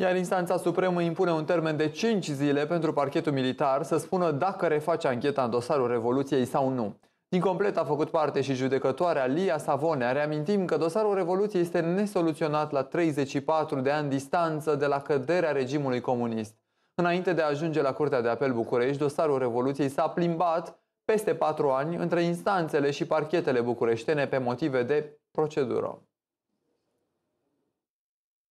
Iar instanța supremă impune un termen de 5 zile pentru parchetul militar să spună dacă reface ancheta în dosarul Revoluției sau nu. Din complet a făcut parte și judecătoarea Lia Savonea. Reamintim că dosarul Revoluției este nesoluționat la 34 de ani distanță de la căderea regimului comunist. Înainte de a ajunge la Curtea de Apel București, dosarul Revoluției s-a plimbat peste patru ani între instanțele și parchetele bucureștene pe motive de procedură.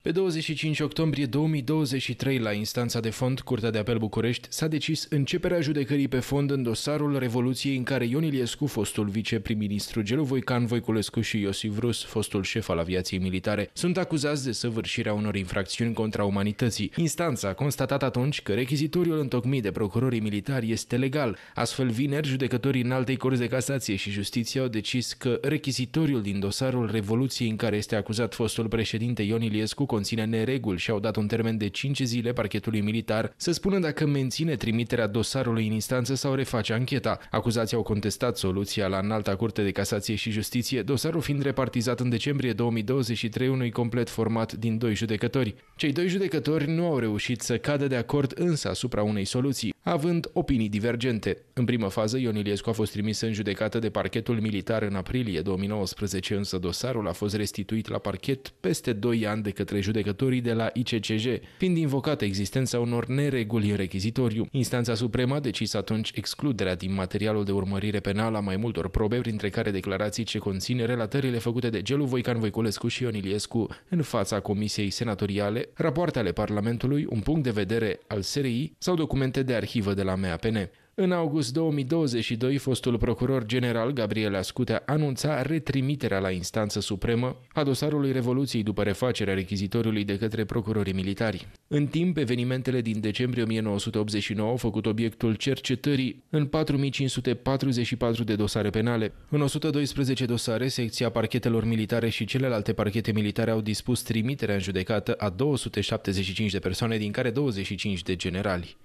Pe 25 octombrie 2023, la instanța de fond, Curtea de Apel București, s-a decis începerea judecării pe fond în dosarul Revoluției în care Ion Iliescu, fostul viceprim-ministru Gelu Voican Voiculescu și Iosif Rus, fostul șef al aviației militare, sunt acuzați de săvârșirea unor infracțiuni contra umanității. Instanța a constatat atunci că rechizitoriul întocmit de procurorii militari este legal. Astfel, vineri, judecătorii în altei curzi de casație și justiție au decis că rechizitoriul din dosarul Revoluției în care este acuzat fostul președinte Ion Iliescu, conține nereguli și au dat un termen de 5 zile parchetului militar să spună dacă menține trimiterea dosarului în instanță sau reface ancheta. Acuzații au contestat soluția la Înalta Curte de Casație și Justiție, dosarul fiind repartizat în decembrie 2023 unui complet format din doi judecători. Cei doi judecători nu au reușit să cadă de acord însă asupra unei soluții, având opinii divergente. În primă fază, Ion Iliescu a fost trimis în judecată de parchetul militar în aprilie 2019, însă dosarul a fost restituit la parchet peste 2 ani de către judecătorii de la ICCJ, fiind invocată existența unor nereguli în rechizitoriu. Instanța Supremă a decis atunci excluderea din materialul de urmărire penală a mai multor probe, printre care declarații ce conțin relatările făcute de Gelu Voican Voiculescu și Ion Iliescu în fața Comisiei Senatoriale rapoarte ale Parlamentului, un punct de vedere al SRI sau documente de arhivă de la MAPN. În august 2022, fostul procuror general Gabriel Ascutea anunța retrimiterea la instanță supremă a dosarului Revoluției după refacerea rechizitoriului de către procurorii militari. În timp, evenimentele din decembrie 1989 au făcut obiectul cercetării în 4544 de dosare penale. În 112 dosare, secția parchetelor militare și celelalte parchete militare au dispus trimiterea în judecată a 275 de persoane, din care 25 de generali.